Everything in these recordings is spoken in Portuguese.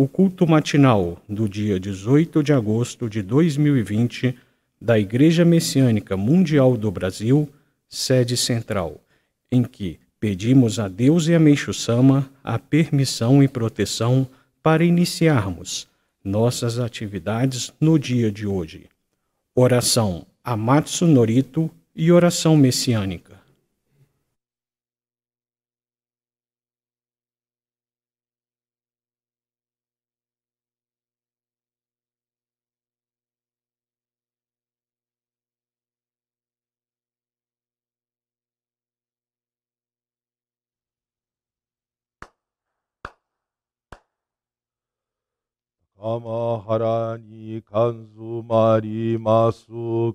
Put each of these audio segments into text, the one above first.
o culto matinal do dia 18 de agosto de 2020 da Igreja Messiânica Mundial do Brasil, sede central, em que pedimos a Deus e a Meixo Sama a permissão e proteção para iniciarmos nossas atividades no dia de hoje. Oração Amatsu Norito e oração messiânica. マハラにンズまります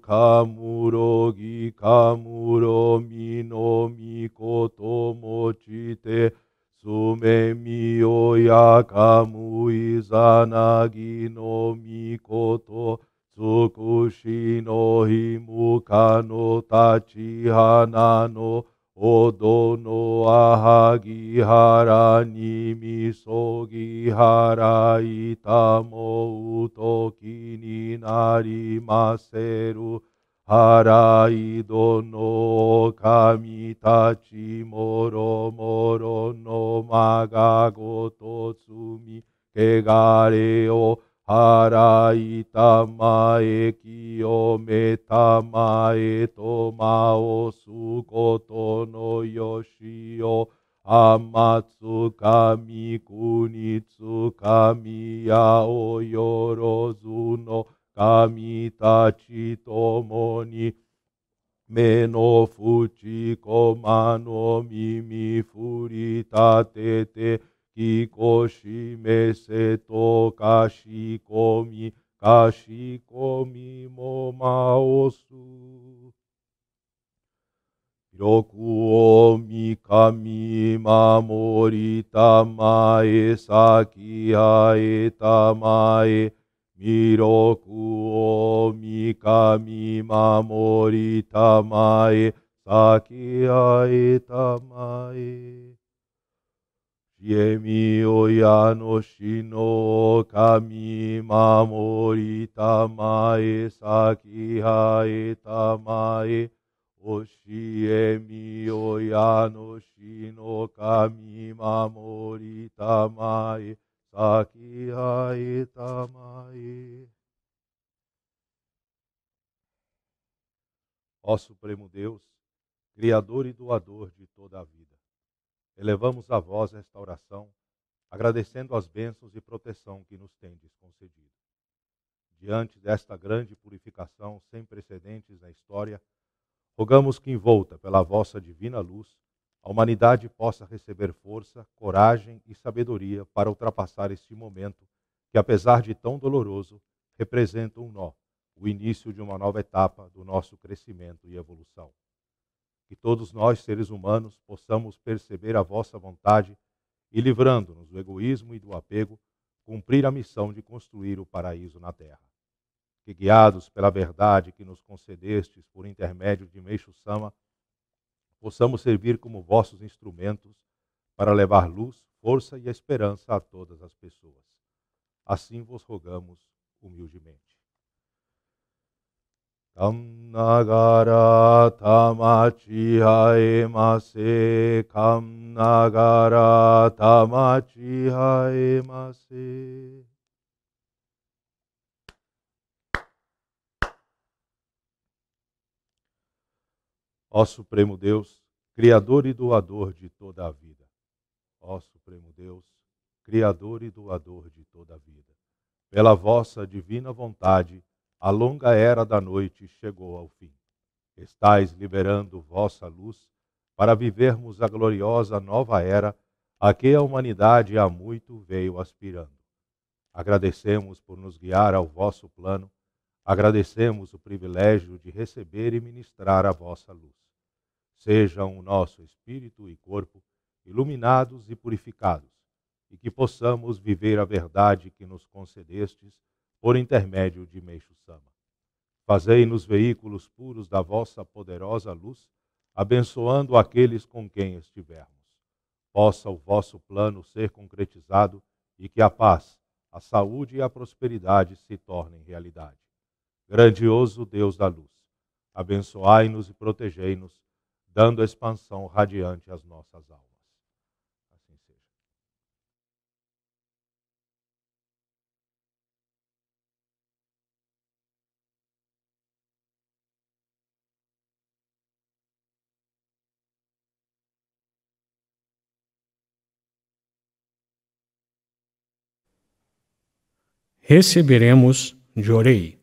カムロギカムロミのみこともちてすめみよやかむいざなぎのみことつくしのひむかのたちはなのおどのあはぎはらにみそぎはらいたもうときになりませる。はらいどのおかみたちもろもろのまがごとみけがれを払いたまえ清めたまえとまをすことのよしよ。あまつかみくにつかみやおよろずの神たちともに目のふち、こまの耳ふりたててきこしめせとかしこみかしこみもまおす広くをみかみまもりたまえさきあえたまえみ弥勒をみまもりたまえ、さきあえたまえ。Shiemi oyano shino kami mamori tamae saki hae tamae Oshiemi oyano shino kami mamori tamae saki hae tamae Ó Supremo Deus, Criador e Doador de toda a vida elevamos a vós esta oração, agradecendo as bênçãos e proteção que nos tendes concedido. Diante desta grande purificação sem precedentes na história, rogamos que, envolta pela vossa divina luz, a humanidade possa receber força, coragem e sabedoria para ultrapassar este momento que, apesar de tão doloroso, representa um nó, o início de uma nova etapa do nosso crescimento e evolução que todos nós, seres humanos, possamos perceber a vossa vontade e, livrando-nos do egoísmo e do apego, cumprir a missão de construir o paraíso na terra. Que, guiados pela verdade que nos concedestes por intermédio de Meixo Sama, possamos servir como vossos instrumentos para levar luz, força e esperança a todas as pessoas. Assim vos rogamos humildemente tam nagara tamachi haemase kam nagara tamachi haemase Ó Supremo Deus, Criador e doador de toda a vida. Ó Supremo Deus, Criador e doador de toda a vida. Pela vossa divina vontade, a longa era da noite chegou ao fim. Estais liberando vossa luz para vivermos a gloriosa nova era a que a humanidade há muito veio aspirando. Agradecemos por nos guiar ao vosso plano, agradecemos o privilégio de receber e ministrar a vossa luz. Sejam o nosso espírito e corpo iluminados e purificados, e que possamos viver a verdade que nos concedestes por intermédio de Meixo Sama. Fazei nos veículos puros da vossa poderosa luz, abençoando aqueles com quem estivermos. Possa o vosso plano ser concretizado e que a paz, a saúde e a prosperidade se tornem realidade. Grandioso Deus da luz, abençoai-nos e protegei-nos, dando expansão radiante às nossas almas. receberemos de orei.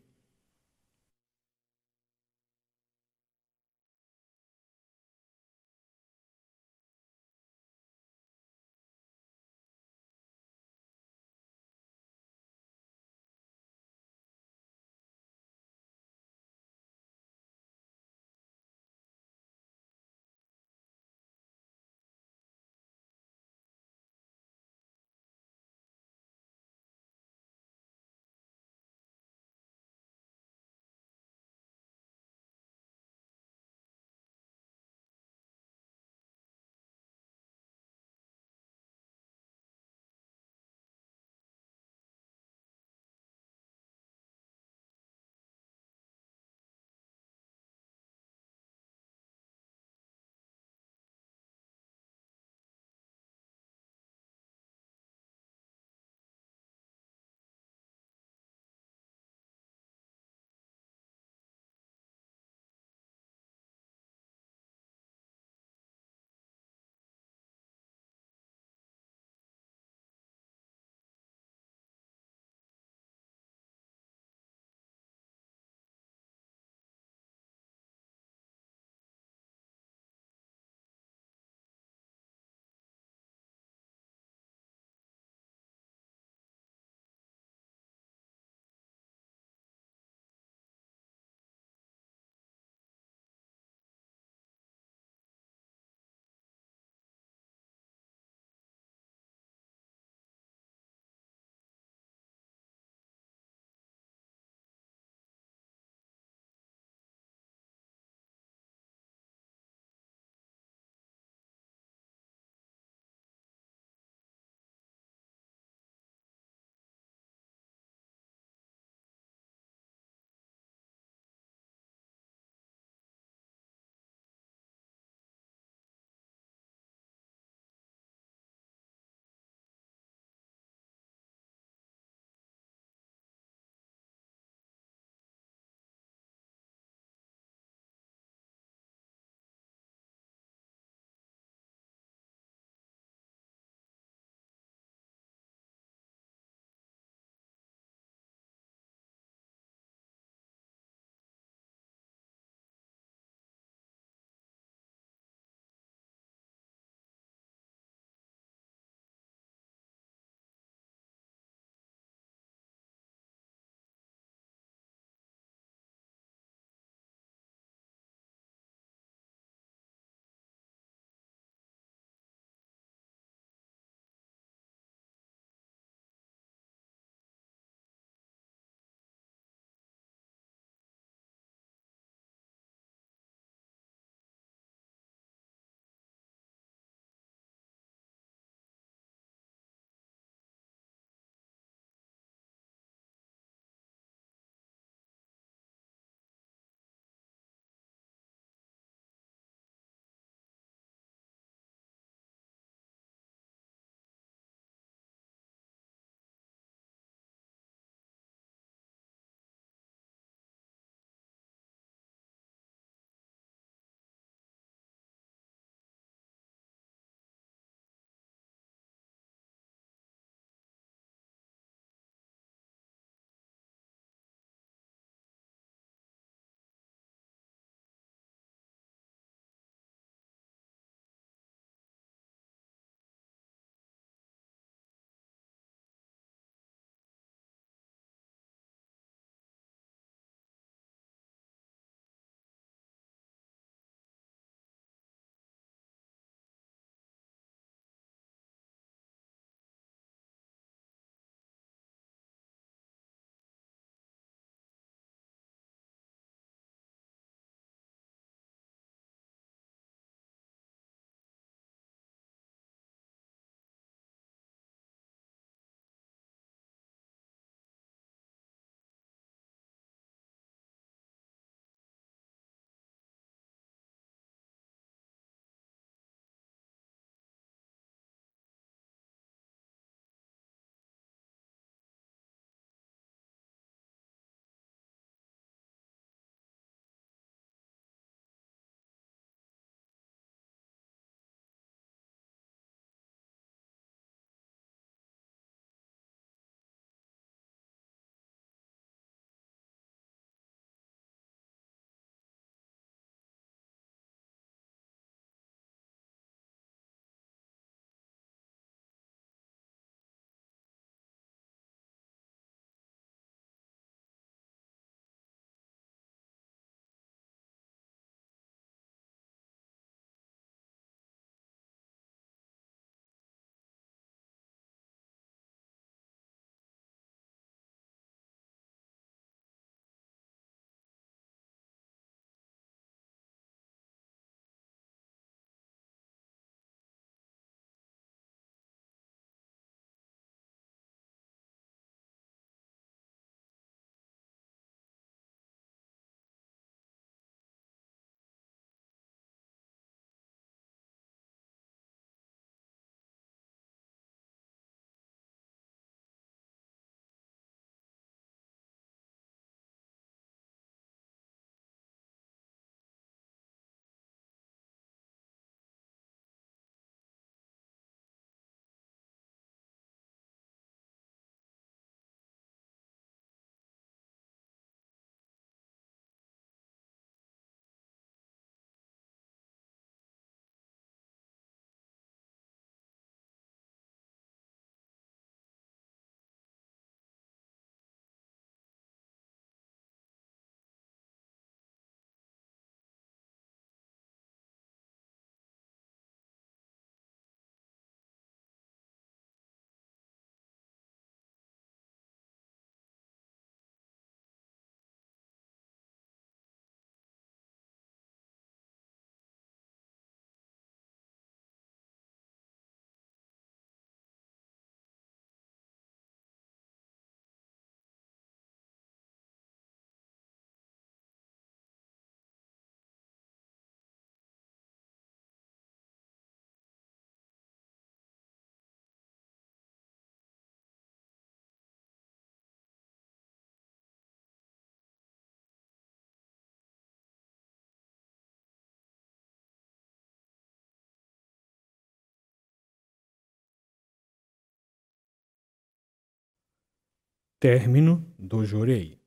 término do Jurei.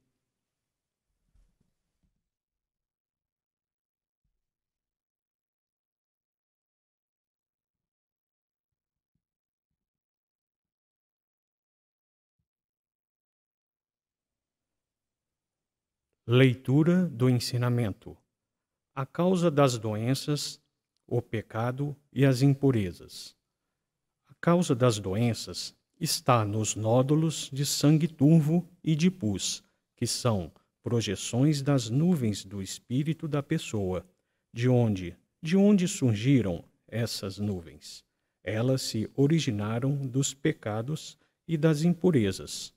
Leitura do ensinamento. A causa das doenças, o pecado e as impurezas. A causa das doenças está nos nódulos de sangue turvo e de pus, que são projeções das nuvens do espírito da pessoa. De onde, de onde surgiram essas nuvens? Elas se originaram dos pecados e das impurezas.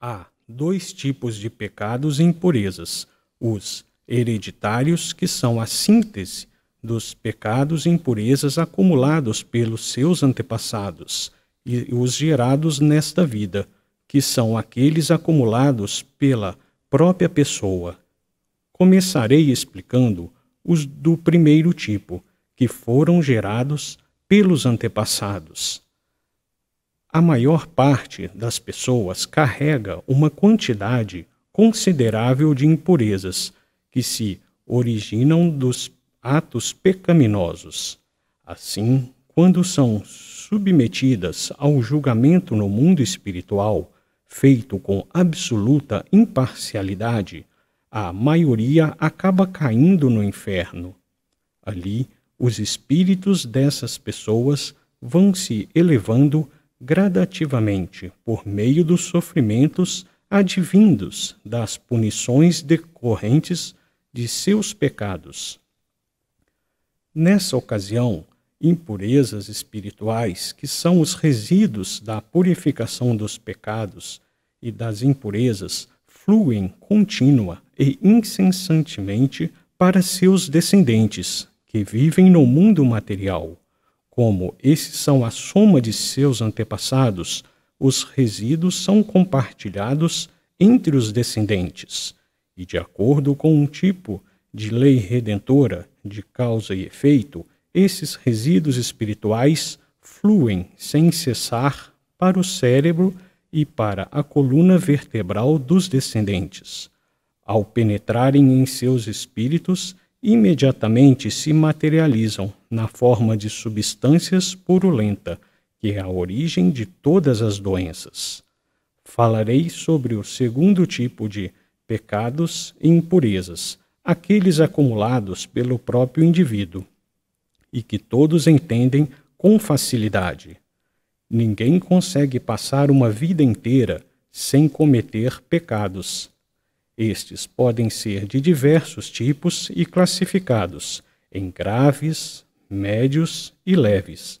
Há dois tipos de pecados e impurezas: os hereditários, que são a síntese dos pecados e impurezas acumulados pelos seus antepassados, e os gerados nesta vida, que são aqueles acumulados pela própria pessoa. Começarei explicando os do primeiro tipo, que foram gerados pelos antepassados. A maior parte das pessoas carrega uma quantidade considerável de impurezas que se originam dos atos pecaminosos. Assim, quando são submetidas ao julgamento no mundo espiritual, feito com absoluta imparcialidade, a maioria acaba caindo no inferno. Ali, os espíritos dessas pessoas vão se elevando gradativamente por meio dos sofrimentos advindos das punições decorrentes de seus pecados. Nessa ocasião, impurezas espirituais, que são os resíduos da purificação dos pecados e das impurezas, fluem contínua e incessantemente para seus descendentes, que vivem no mundo material. Como esses são a soma de seus antepassados, os resíduos são compartilhados entre os descendentes, e de acordo com um tipo de lei redentora de causa e efeito, esses resíduos espirituais fluem sem cessar para o cérebro e para a coluna vertebral dos descendentes. Ao penetrarem em seus espíritos, imediatamente se materializam na forma de substâncias purulenta, que é a origem de todas as doenças. Falarei sobre o segundo tipo de pecados e impurezas, aqueles acumulados pelo próprio indivíduo, e que todos entendem com facilidade. Ninguém consegue passar uma vida inteira sem cometer pecados. Estes podem ser de diversos tipos e classificados em graves, médios e leves,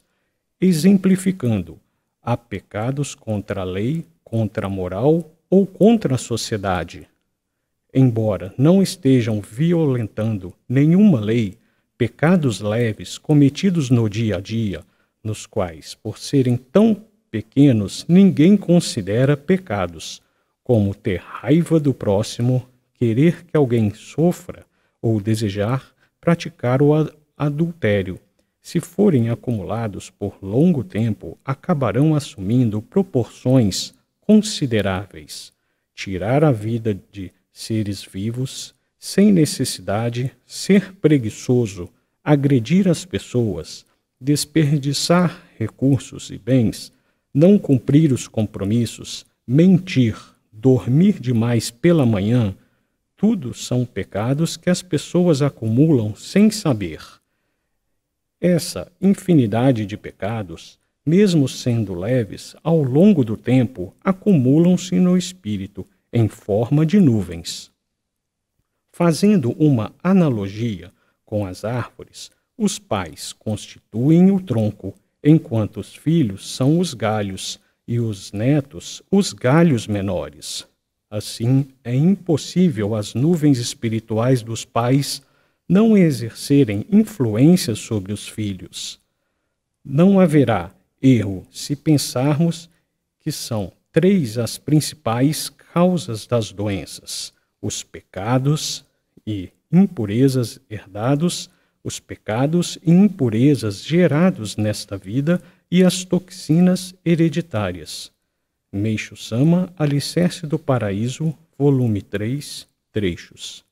exemplificando há pecados contra a lei, contra a moral ou contra a sociedade. Embora não estejam violentando nenhuma lei, pecados leves cometidos no dia a dia, nos quais, por serem tão pequenos, ninguém considera pecados, como ter raiva do próximo, querer que alguém sofra ou desejar praticar o adultério. Se forem acumulados por longo tempo, acabarão assumindo proporções consideráveis. Tirar a vida de seres vivos sem necessidade, ser preguiçoso, agredir as pessoas, desperdiçar recursos e bens, não cumprir os compromissos, mentir, dormir demais pela manhã, tudo são pecados que as pessoas acumulam sem saber. Essa infinidade de pecados, mesmo sendo leves, ao longo do tempo acumulam-se no espírito em forma de nuvens. Fazendo uma analogia com as árvores, os pais constituem o tronco, enquanto os filhos são os galhos e os netos os galhos menores. Assim, é impossível as nuvens espirituais dos pais não exercerem influência sobre os filhos. Não haverá erro se pensarmos que são três as principais causas das doenças: os pecados, e impurezas herdados, os pecados e impurezas gerados nesta vida e as toxinas hereditárias. Meixo Sama, Alicerce do Paraíso, volume 3, trechos.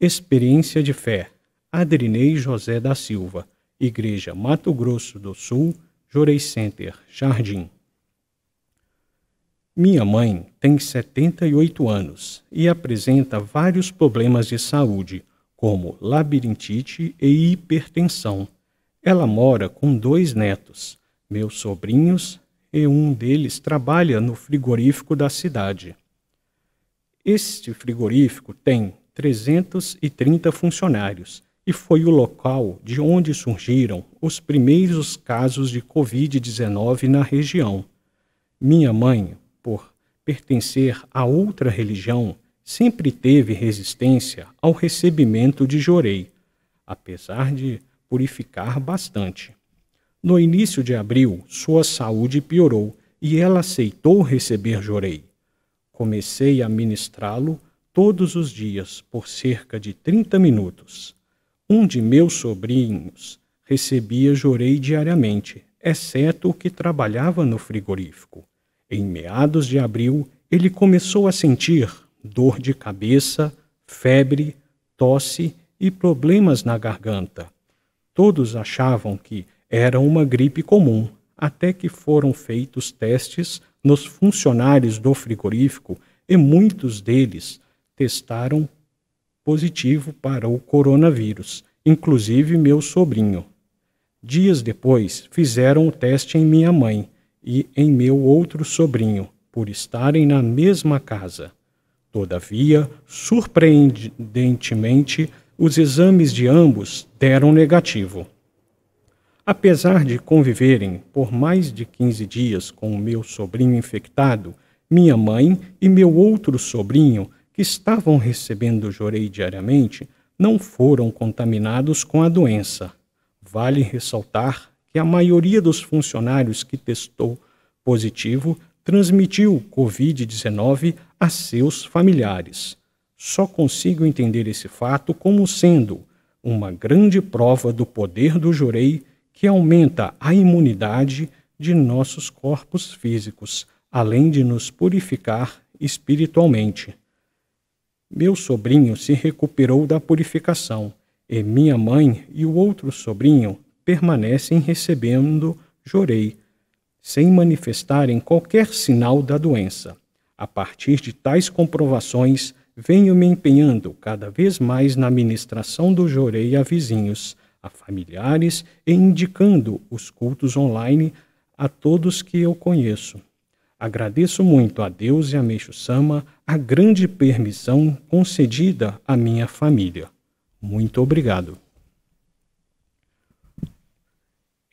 Experiência de fé. Adrinei José da Silva, Igreja Mato Grosso do Sul, Jorei Center, Jardim. Minha mãe tem 78 anos e apresenta vários problemas de saúde, como labirintite e hipertensão. Ela mora com dois netos, meus sobrinhos, e um deles trabalha no frigorífico da cidade. Este frigorífico tem 330 funcionários e foi o local de onde surgiram os primeiros casos de Covid-19 na região. Minha mãe pertencer a outra religião, sempre teve resistência ao recebimento de Jorei, apesar de purificar bastante. No início de abril, sua saúde piorou e ela aceitou receber Jorei. Comecei a ministrá-lo todos os dias por cerca de 30 minutos. Um de meus sobrinhos recebia Jorei diariamente, exceto o que trabalhava no frigorífico. Em meados de abril, ele começou a sentir dor de cabeça, febre, tosse e problemas na garganta. Todos achavam que era uma gripe comum, até que foram feitos testes nos funcionários do frigorífico e muitos deles testaram positivo para o coronavírus, inclusive meu sobrinho. Dias depois, fizeram o teste em minha mãe e em meu outro sobrinho, por estarem na mesma casa. Todavia, surpreendentemente, os exames de ambos deram negativo. Apesar de conviverem por mais de 15 dias com o meu sobrinho infectado, minha mãe e meu outro sobrinho, que estavam recebendo jorei diariamente, não foram contaminados com a doença. Vale ressaltar que a maioria dos funcionários que testou positivo transmitiu Covid-19 a seus familiares. Só consigo entender esse fato como sendo uma grande prova do poder do jurei que aumenta a imunidade de nossos corpos físicos, além de nos purificar espiritualmente. Meu sobrinho se recuperou da purificação, e minha mãe e o outro sobrinho permanecem recebendo jorei, sem manifestarem qualquer sinal da doença. A partir de tais comprovações, venho me empenhando cada vez mais na ministração do jorei a vizinhos, a familiares e indicando os cultos online a todos que eu conheço. Agradeço muito a Deus e a Meixo Sama a grande permissão concedida à minha família. Muito obrigado.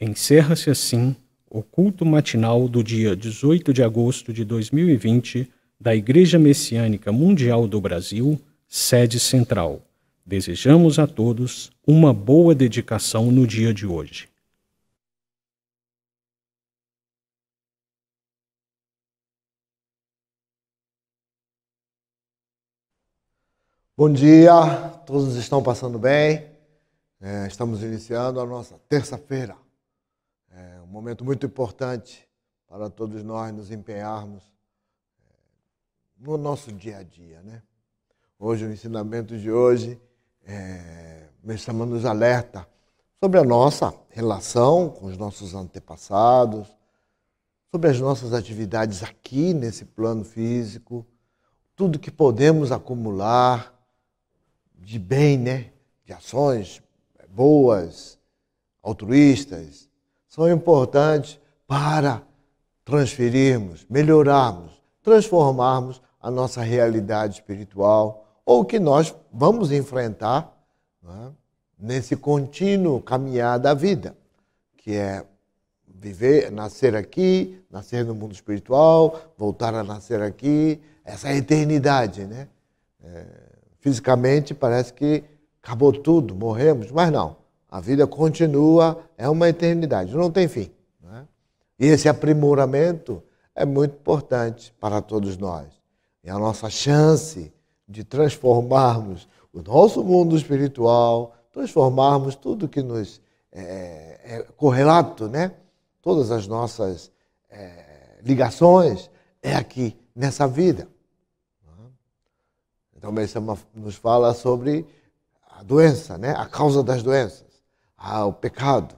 Encerra-se assim o culto matinal do dia 18 de agosto de 2020 da Igreja Messiânica Mundial do Brasil, sede central. Desejamos a todos uma boa dedicação no dia de hoje. Bom dia, todos estão passando bem? É, estamos iniciando a nossa terça-feira um momento muito importante para todos nós nos empenharmos eh, no nosso dia a dia, né? Hoje, o ensinamento de hoje, é, eh, Mestama nos alerta sobre a nossa relação com os nossos antepassados, sobre as nossas atividades aqui nesse plano físico, tudo que podemos acumular de bem, né? De ações boas, altruístas, são importantes para transferirmos, melhorarmos, transformarmos a nossa realidade espiritual ou que nós vamos enfrentar né, nesse contínuo caminhar da vida, que é viver, nascer aqui, nascer no mundo espiritual, voltar a nascer aqui, essa eternidade, né? É, fisicamente parece que acabou tudo, morremos, mas não. A vida continua, é uma eternidade, não tem fim. Né? E esse aprimoramento é muito importante para todos nós. É a nossa chance de transformarmos o nosso mundo espiritual, transformarmos tudo que nos é, é, é correlato, né? todas as nossas é, ligações, é aqui, nessa vida. Então, Messama é nos fala sobre a doença, né? a causa das doenças ao pecado,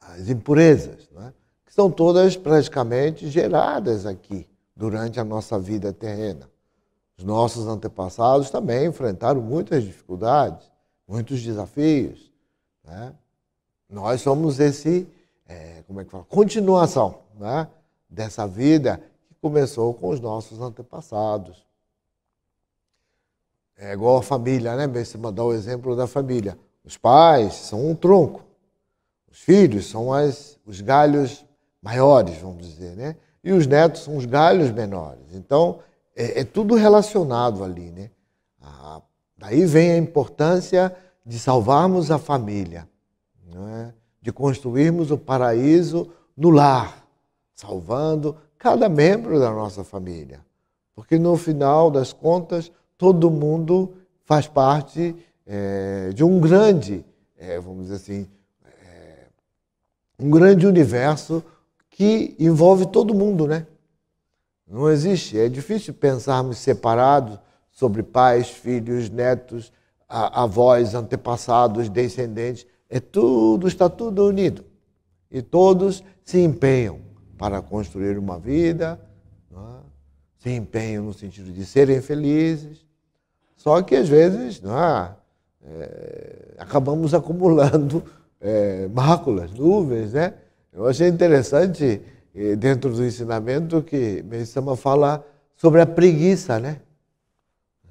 às impurezas, né, que são todas praticamente geradas aqui durante a nossa vida terrena. Os nossos antepassados também enfrentaram muitas dificuldades, muitos desafios. Né? Nós somos esse, é, como é que fala, continuação né? dessa vida que começou com os nossos antepassados. É igual a família, né? você mandar o exemplo da família. Os pais são um tronco. Os filhos são as, os galhos maiores, vamos dizer, né? E os netos são os galhos menores. Então, é, é tudo relacionado ali, né? daí vem a importância de salvarmos a família, é? de construirmos o paraíso no lar, salvando cada membro da nossa família. Porque no final das contas, todo mundo faz parte é, de um grande, é, vamos dizer assim, é, um grande universo que envolve todo mundo, né? Não existe, é difícil pensarmos separados sobre pais, filhos, netos, avós, antepassados, descendentes. É tudo, está tudo unido. E todos se empenham para construir uma vida, é? se empenham no sentido de serem felizes, só que às vezes é? é, acabamos acumulando é, máculas, nuvens, né? Eu achei interessante eh, dentro do ensinamento que Meisama fala sobre a preguiça, né? É,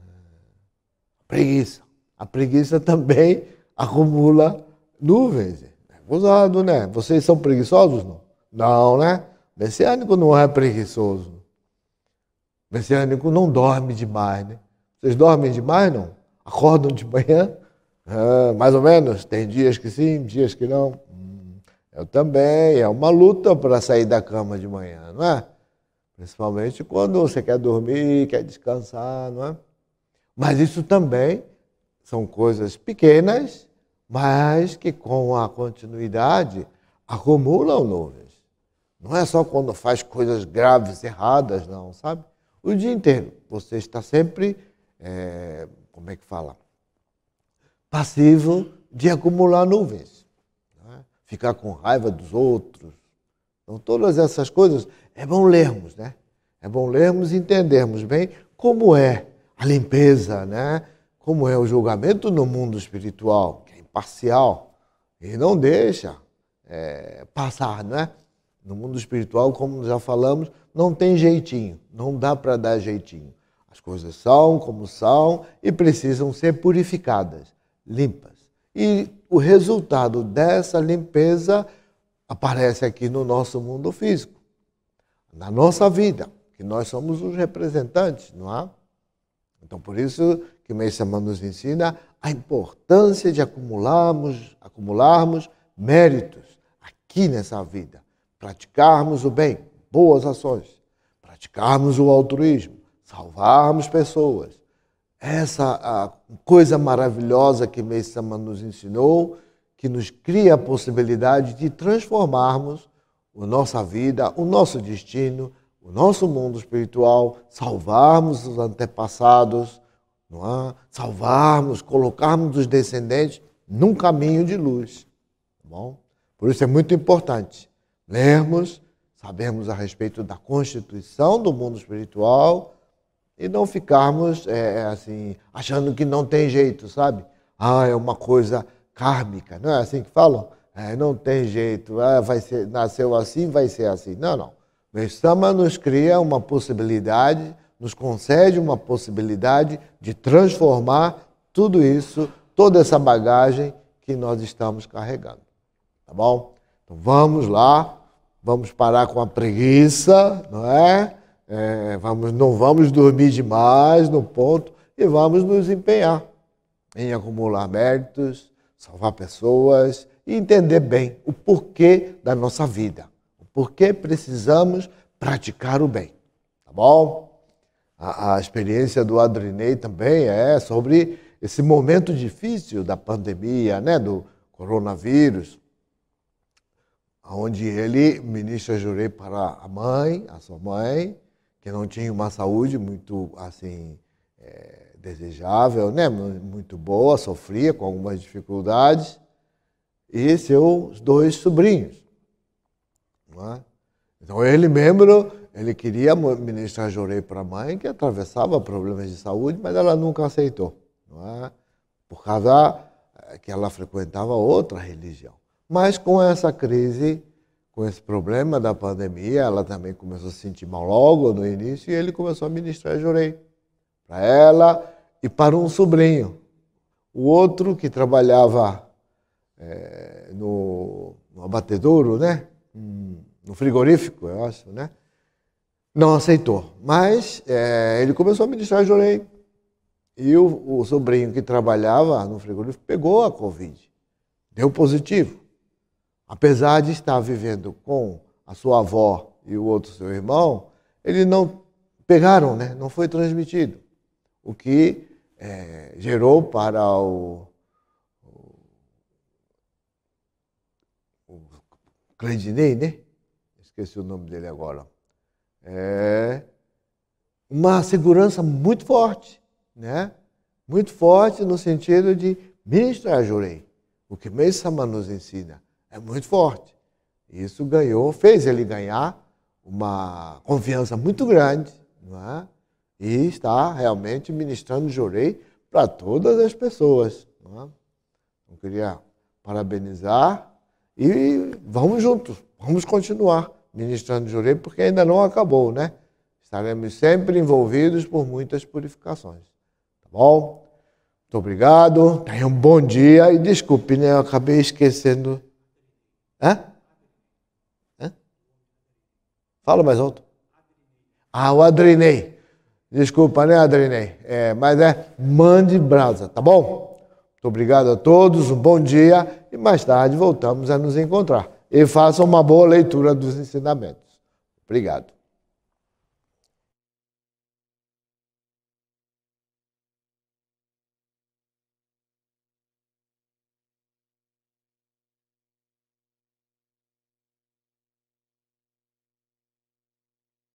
preguiça. A preguiça também acumula nuvens. É Usado, né? Vocês são preguiçosos? Não, não né? Messiânico não é preguiçoso. Messiânico não dorme demais, né? Vocês dormem demais, não? Acordam de manhã? Ah, mais ou menos. Tem dias que sim, dias que não. Hum, eu também. É uma luta para sair da cama de manhã, não é? Principalmente quando você quer dormir, quer descansar, não é? Mas isso também são coisas pequenas, mas que com a continuidade acumulam nuvens. Não é só quando faz coisas graves, erradas, não, sabe? O dia inteiro você está sempre é, como é que fala? Passivo de acumular nuvens, né? ficar com raiva dos outros. Então, todas essas coisas é bom lermos, né? É bom lermos e entendermos bem como é a limpeza, né? Como é o julgamento no mundo espiritual, que é imparcial e não deixa é, passar, né? No mundo espiritual, como já falamos, não tem jeitinho, não dá para dar jeitinho. As coisas são como são e precisam ser purificadas, limpas. E o resultado dessa limpeza aparece aqui no nosso mundo físico, na nossa vida, que nós somos os representantes, não é? Então, por isso que Meissamã nos ensina a importância de acumularmos, acumularmos méritos aqui nessa vida, praticarmos o bem, boas ações, praticarmos o altruísmo, salvarmos pessoas. Essa a coisa maravilhosa que Meisama nos ensinou, que nos cria a possibilidade de transformarmos a nossa vida, o nosso destino, o nosso mundo espiritual, salvarmos os antepassados, é? salvarmos, colocarmos os descendentes num caminho de luz. Tá bom? Por isso é muito importante lermos, sabermos a respeito da constituição do mundo espiritual, e não ficarmos é, é, assim achando que não tem jeito, sabe? Ah, é uma coisa kármica, não é assim que falam? É, não tem jeito, ah, vai ser, nasceu assim, vai ser assim. Não, não. o estama nos cria uma possibilidade, nos concede uma possibilidade de transformar tudo isso, toda essa bagagem que nós estamos carregando. Tá bom? Então vamos lá, vamos parar com a preguiça, não é? É, vamos, não vamos dormir demais no ponto e vamos nos empenhar em acumular méritos, salvar pessoas e entender bem o porquê da nossa vida, o porquê precisamos praticar o bem, tá bom? A, a experiência do Adrinei também é sobre esse momento difícil da pandemia, né, do coronavírus, onde ele ministra jurei para a mãe, a sua mãe, que não tinha uma saúde muito assim é, desejável, né? muito boa, sofria com algumas dificuldades, e seus dois sobrinhos. É? Então ele mesmo, ele queria ministrar jorei para a mãe, que atravessava problemas de saúde, mas ela nunca aceitou, é? por causa é, que ela frequentava outra religião. Mas com essa crise com esse problema da pandemia, ela também começou a se sentir mal logo no início e ele começou a ministrar Jurei para ela e para um sobrinho. O outro que trabalhava é, no, no abatedouro, né? Hum, no frigorífico, eu acho, né? não aceitou. Mas é, ele começou a ministrar Jurei. E o, o sobrinho que trabalhava no frigorífico pegou a Covid. Deu positivo apesar de estar vivendo com a sua avó e o outro seu irmão, eles não pegaram, né? não foi transmitido. O que é, gerou para o, o, o né? Esqueci o nome dele agora. É, uma segurança muito forte, né? Muito forte no sentido de ministrar jurei. O que Meisama nos ensina é muito forte. Isso ganhou, fez ele ganhar uma confiança muito grande, não é? E está realmente ministrando jurei para todas as pessoas. Não é? Eu então, queria parabenizar e vamos juntos, vamos continuar ministrando jurei, porque ainda não acabou, né? Estaremos sempre envolvidos por muitas purificações. Tá bom? Muito obrigado, tenha um bom dia e desculpe, né? Eu acabei esquecendo Hã? Hã? Fala mais alto. Ah, o Adrinei. Desculpa, né, Adrinei? É, mas é mande brasa, tá bom? Muito obrigado a todos, um bom dia e mais tarde voltamos a nos encontrar. E façam uma boa leitura dos ensinamentos. Obrigado.